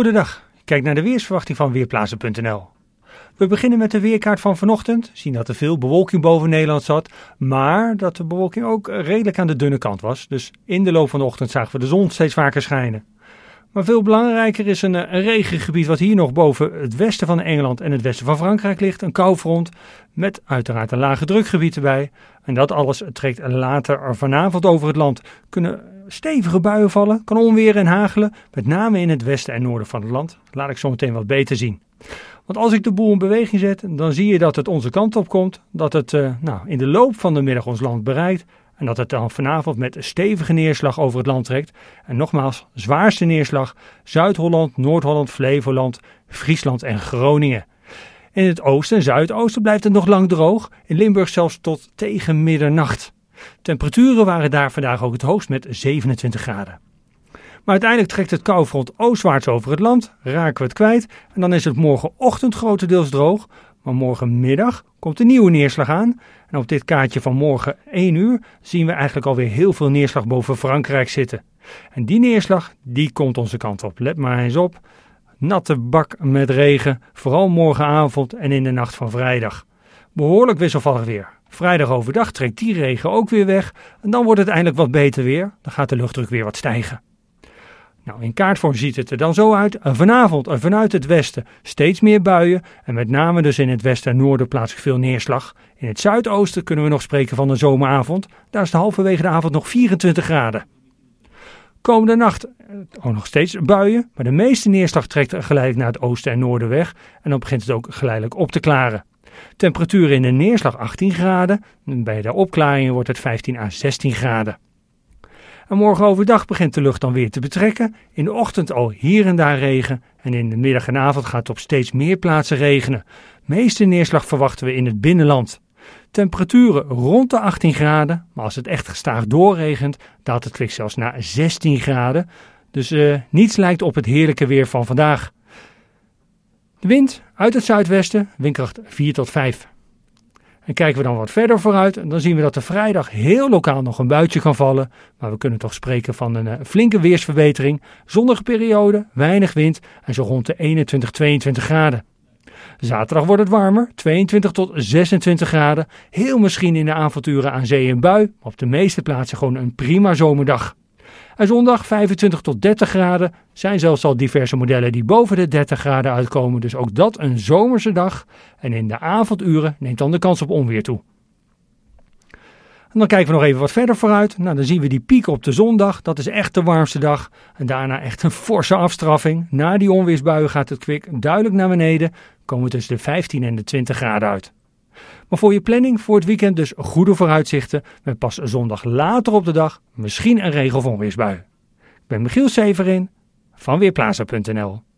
Goedendag, kijk naar de weersverwachting van Weerplaatsen.nl. We beginnen met de weerkaart van vanochtend. Zien dat er veel bewolking boven Nederland zat, maar dat de bewolking ook redelijk aan de dunne kant was. Dus in de loop van de ochtend zagen we de zon steeds vaker schijnen. Maar veel belangrijker is een, eh, een regengebied wat hier nog boven het westen van Engeland en het westen van Frankrijk ligt. Een koufront met uiteraard een lage drukgebied erbij. En dat alles trekt later vanavond over het land. Kunnen stevige buien vallen, kan onweer en hagelen, met name in het westen en noorden van het land. laat ik zo meteen wat beter zien. Want als ik de boel in beweging zet, dan zie je dat het onze kant op komt, dat het eh, nou, in de loop van de middag ons land bereikt en dat het dan vanavond met stevige neerslag over het land trekt. En nogmaals, zwaarste neerslag Zuid-Holland, Noord-Holland, Flevoland, Friesland en Groningen. In het oosten en zuidoosten blijft het nog lang droog, in Limburg zelfs tot tegen middernacht. Temperaturen waren daar vandaag ook het hoogst met 27 graden. Maar uiteindelijk trekt het koufront oostwaarts over het land, raken we het kwijt en dan is het morgenochtend grotendeels droog. Maar morgenmiddag komt een nieuwe neerslag aan. En op dit kaartje van morgen 1 uur zien we eigenlijk alweer heel veel neerslag boven Frankrijk zitten. En die neerslag, die komt onze kant op. Let maar eens op. Natte bak met regen, vooral morgenavond en in de nacht van vrijdag. Behoorlijk wisselvallig weer. Vrijdag overdag trekt die regen ook weer weg en dan wordt het eindelijk wat beter weer. Dan gaat de luchtdruk weer wat stijgen. Nou, in kaartvorm ziet het er dan zo uit. Vanavond en vanuit het westen steeds meer buien. En met name dus in het westen en noorden plaatselijk veel neerslag. In het zuidoosten kunnen we nog spreken van een zomeravond. Daar is de halverwege de avond nog 24 graden. Komende nacht eh, ook nog steeds buien. Maar de meeste neerslag trekt geleidelijk naar het oosten en noorden weg. En dan begint het ook geleidelijk op te klaren. Temperatuur in de neerslag 18 graden. Bij de opklaringen wordt het 15 à 16 graden. En morgen overdag begint de lucht dan weer te betrekken. In de ochtend al hier en daar regen. En in de middag en avond gaat het op steeds meer plaatsen regenen. Meeste neerslag verwachten we in het binnenland. Temperaturen rond de 18 graden. Maar als het echt gestaag doorregent, daalt het flink zelfs naar 16 graden. Dus eh, niets lijkt op het heerlijke weer van vandaag. De wind uit het zuidwesten, windkracht 4 tot 5. En kijken we dan wat verder vooruit, dan zien we dat er vrijdag heel lokaal nog een buitje kan vallen. Maar we kunnen toch spreken van een eh, flinke weersverbetering. Zonnige periode, weinig wind en zo rond de 21, 22 graden. Zaterdag wordt het warmer, 22 tot 26 graden. Heel misschien in de avonduren aan zee een bui, maar op de meeste plaatsen gewoon een prima zomerdag. En zondag 25 tot 30 graden. Zijn zelfs al diverse modellen die boven de 30 graden uitkomen. Dus ook dat een zomerse dag. En in de avonduren neemt dan de kans op onweer toe. En dan kijken we nog even wat verder vooruit. Nou, dan zien we die piek op de zondag. Dat is echt de warmste dag. En daarna echt een forse afstraffing. Na die onweersbuien gaat het kwik duidelijk naar beneden. Komen we tussen de 15 en de 20 graden uit. Maar voor je planning voor het weekend dus goede vooruitzichten met pas zondag later op de dag misschien een regel van weersbui. Ik ben Michiel Severin van Weerplaza.nl